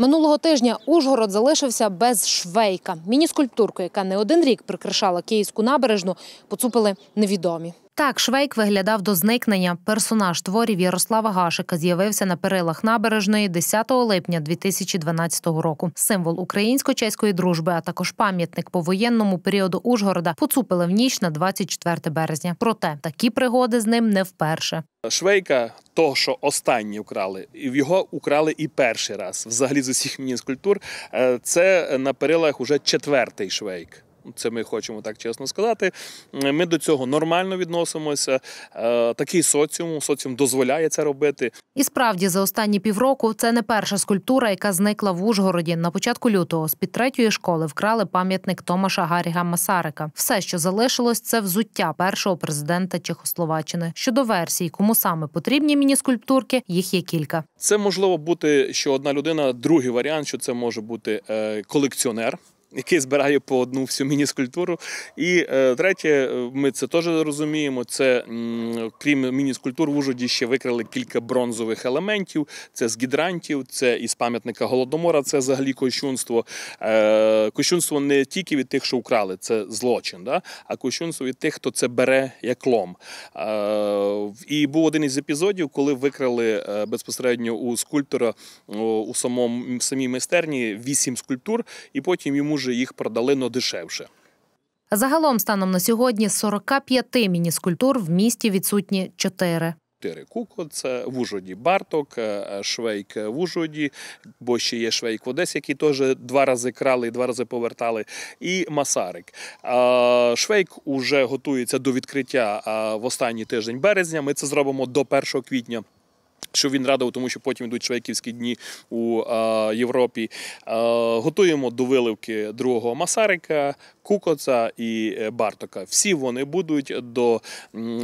Минулого тижня Ужгород залишився без швейка. Міні скульптурку, яка не один рік прикрашала київську набережну, поцупили невідомі. Так, Швейк виглядав до зникнення. Персонаж творів Ярослава Гашика з'явився на перилах набережної 10 липня 2012 року. Символ українсько-чеської дружби, а також пам'ятник по воєнному періоду Ужгорода поцупили в ніч на 24 березня. Проте такі пригоди з ним не вперше. Швейка, того, що останні украли, і в його украли і перший раз. Взагалі з усіх мініскультур. Е, це на перилах уже четвертий швейк. Це ми хочемо так чесно сказати. Ми до цього нормально відносимося. Е, такий соціум соціум дозволяє це робити. І справді за останні півроку це не перша скульптура, яка зникла в Ужгороді. На початку лютого з під третьої школи вкрали пам'ятник Томаша Гаріга Масарика. Все, що залишилось, це взуття першого президента Чехословаччини. Щодо версій, кому саме потрібні міні-скульптурки, їх є кілька. Це можливо бути, що одна людина, другий варіант, що це може бути е, колекціонер який збирає по одну всю мініскультуру. І е, третє, е, ми це теж розуміємо. Це крім мініскультур, в Ужгороді ще викрали кілька бронзових елементів. Це з гідрантів, це із пам'ятника голодомора. Це взагалі кощунство. Е, кощунство не тільки від тих, що вкрали, це злочин, да? а кощунство від тих, хто це бере як лом. І був один із епізодів, коли викрали безпосередньо у скульптора у самому самій майстерні вісім скульптур, і потім йому вже їх продали но дешевше. Загалом, станом на сьогодні, 45 мініскультур в місті відсутні 4. Чотири куко, це в Ужгороді Барток, е, Швейк в ужоді, бо ще є Швейк в Одесі, який теж два рази крали і два рази повертали. І Масарик. Швейк уже готується до відкриття в останній тиждень березня. Ми це зробимо до 1 квітня що він радив, тому що потім йдуть швейківські дні у а, Європі. А, готуємо до виливки другого Масарика, Кукоца і е, Бартока. Всі вони будуть до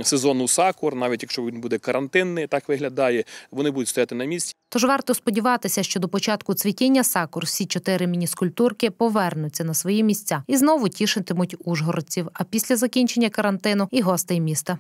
сезону сакур, навіть якщо він буде карантинний, так виглядає. Вони будуть стояти на місці. Тож варто сподіватися, що до початку цвітіння сакур всі чотири мініскультурки повернуться на свої місця і знову тішитимуть ужгородців. А після закінчення карантину і гостей міста.